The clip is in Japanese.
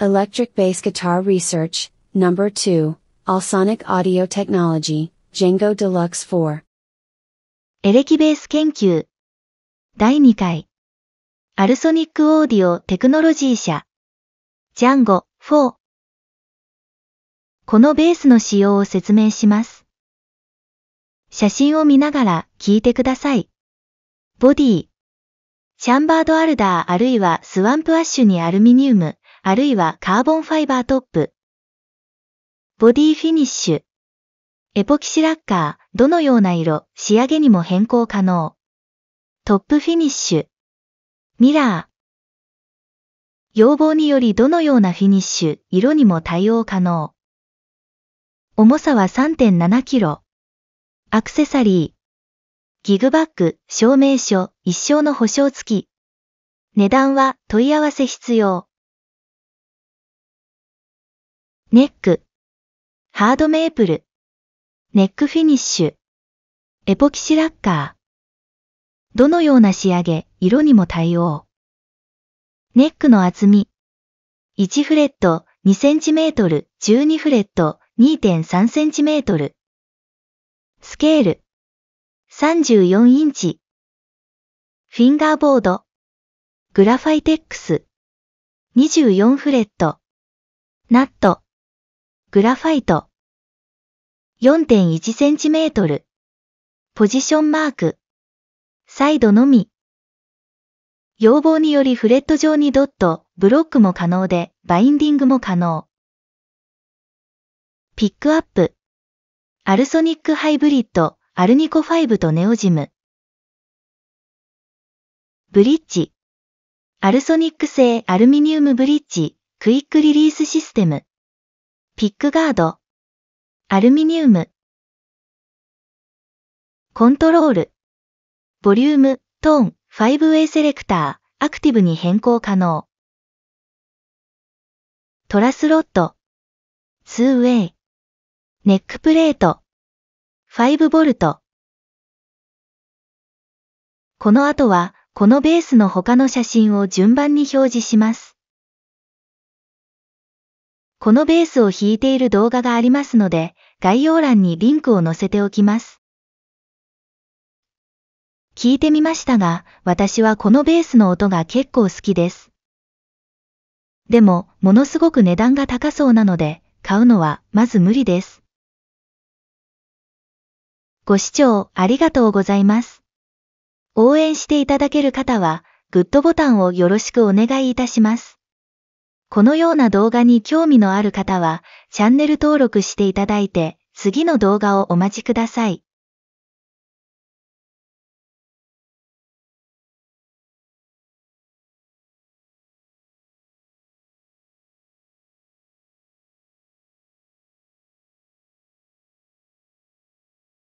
Electric Bass Guitar Research, Number 2, a l s o n i c Audio Technology, Django Deluxe 4エレキベース研究第2回アルソニックオーディオテクノロジー社ジャンゴ4このベースの使用を説明します。写真を見ながら聞いてください。ボディ、シャンバードアルダーあるいはスワンプアッシュにアルミニウム、あるいはカーボンファイバートップ。ボディフィニッシュ。エポキシラッカー、どのような色、仕上げにも変更可能。トップフィニッシュ。ミラー。要望によりどのようなフィニッシュ、色にも対応可能。重さは 3.7kg。アクセサリー。ギグバッグ、証明書、一生の保証付き。値段は問い合わせ必要。ネック、ハードメープル、ネックフィニッシュ、エポキシラッカー。どのような仕上げ、色にも対応。ネックの厚み。1フレット 2cm、12フレット 2.3cm。スケール。34インチ。フィンガーボード。グラファイテックス。24フレット。ナット。グラファイト。4.1cm。ポジションマーク。サイドのみ。要望によりフレット上にドット、ブロックも可能で、バインディングも可能。ピックアップ。アルソニックハイブリッド、アルニコ5とネオジム。ブリッジ。アルソニック製アルミニウムブリッジ、クイックリリースシステム。ピックガード、アルミニウム、コントロール、ボリューム、トーン、5A セレクター、アクティブに変更可能。トラスロット、2way、ネックプレート、5ト。この後は、このベースの他の写真を順番に表示します。このベースを弾いている動画がありますので、概要欄にリンクを載せておきます。聞いてみましたが、私はこのベースの音が結構好きです。でも、ものすごく値段が高そうなので、買うのはまず無理です。ご視聴ありがとうございます。応援していただける方は、グッドボタンをよろしくお願いいたします。このような動画に興味のある方は、チャンネル登録していただいて、次の動画をお待ちください。